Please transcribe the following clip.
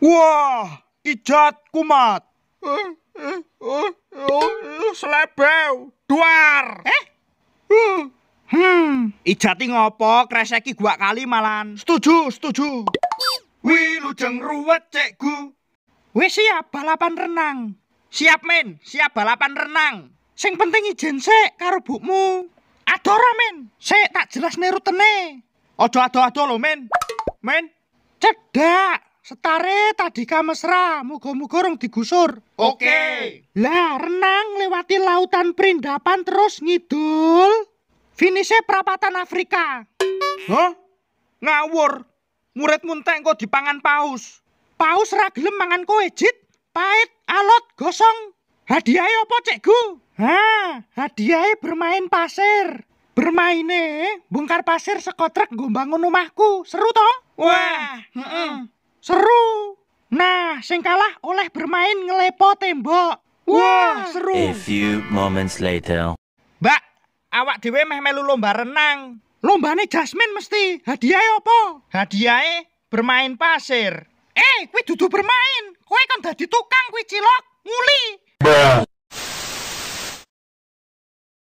Wah, ijat kumat. Selebeu, duar. Eh? Hmm, ijati ngopo kreseki gua kali malan. Setuju, setuju. Wilujeng ruwet cekku. Wis siap balapan renang. Siap men, siap balapan renang. Sing penting ijen sek karo bukmu. Adora men, sek tak jelas nerutene. Ojo ado-ado lo men. Men, cedak. Setare tadi kamasra muga-muga rong digusur. Oke. Lah, renang lewati lautan perindapan terus ngidul. Finise perapatan Afrika. Hah? Ngawur. Muridmu entek kok dipangan paus. Paus ra gelem mangan kowe, Jit. Pahit, alot, gosong. Hadiahe apa, Cikgu? Hah? hadiahe bermain pasir. Bermaine bongkar pasir sekotrek nggo rumahku. Seru toh? Wah. Seru. Nah, sing kalah oleh bermain ngelepo tembok. Wah, seru. A few moments later. Mbak, awak dhewe meh melu lomba renang. Lombane Jasmine mesti. Hadiahe opo? Hadiahe bermain pasir. Eh, kuwi dudu bermain. Kowe kan dadi tukang kuwi cilok, nguli. Bah.